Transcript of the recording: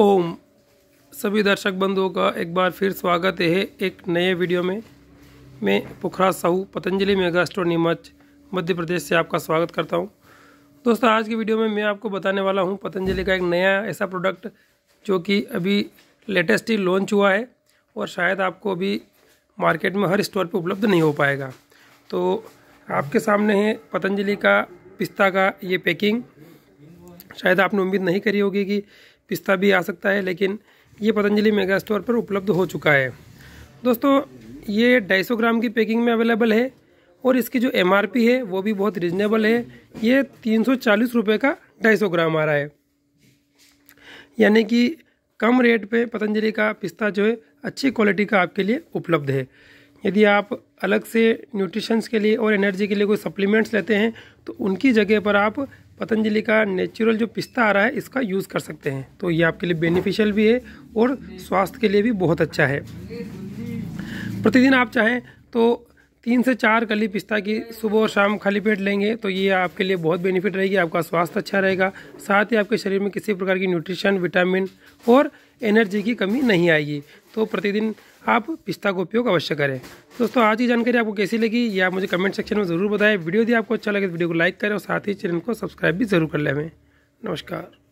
ओम सभी दर्शक बंधुओं का एक बार फिर स्वागत है एक नए वीडियो में मैं पुखरा साहू पतंजलि मेगा स्टोर नीमच मध्य प्रदेश से आपका स्वागत करता हूं दोस्तों आज की वीडियो में मैं आपको बताने वाला हूं पतंजलि का एक नया ऐसा प्रोडक्ट जो कि अभी लेटेस्ट ही लॉन्च हुआ है और शायद आपको अभी मार्केट में हर स्टोर पर उपलब्ध नहीं हो पाएगा तो आपके सामने है पतंजलि का पिस्ता का ये पैकिंग शायद आपने उम्मीद नहीं करी होगी कि पिस्ता भी आ सकता है लेकिन ये पतंजलि मेगा स्टोर पर उपलब्ध हो चुका है दोस्तों ये ढाई ग्राम की पैकिंग में अवेलेबल है और इसकी जो एम है वो भी बहुत रिजनेबल है ये तीन सौ का ढाई ग्राम आ रहा है यानी कि कम रेट पे पतंजलि का पिस्ता जो है अच्छी क्वालिटी का आपके लिए उपलब्ध है यदि आप अलग से न्यूट्रिशंस के लिए और एनर्जी के लिए कोई सप्लीमेंट्स लेते हैं तो उनकी जगह पर आप पतंजलि का नेचुरल जो पिस्ता आ रहा है इसका यूज़ कर सकते हैं तो ये आपके लिए बेनिफिशियल भी है और स्वास्थ्य के लिए भी बहुत अच्छा है प्रतिदिन आप चाहें तो तीन से चार कली पिस्ता की सुबह और शाम खाली पेट लेंगे तो ये आपके लिए बहुत बेनिफिट रहेगी आपका स्वास्थ्य अच्छा रहेगा साथ ही आपके शरीर में किसी प्रकार की न्यूट्रिशन विटामिन और एनर्जी की कमी नहीं आएगी तो प्रतिदिन आप पिस्ता का उपयोग अवश्य करें दोस्तों आज की जानकारी आपको कैसी लगी ये आप मुझे कमेंट सेक्शन में ज़रूर बताएं वीडियो यदि आपको अच्छा लगे तो वीडियो को लाइक करें और साथ ही चैनल को सब्सक्राइब भी ज़रूर कर लें नमस्कार